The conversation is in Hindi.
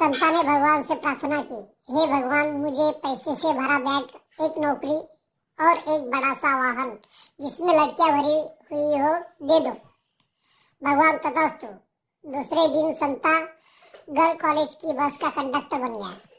संता ने भगवान से प्रार्थना की हे भगवान मुझे पैसे से भरा बैग एक नौकरी और एक बड़ा सा वाहन जिसमें लड़कियां भरी हुई हो दे दो भगवान तथास्तु दूसरे दिन संता गर्ल कॉलेज की बस का कंडक्टर बन गया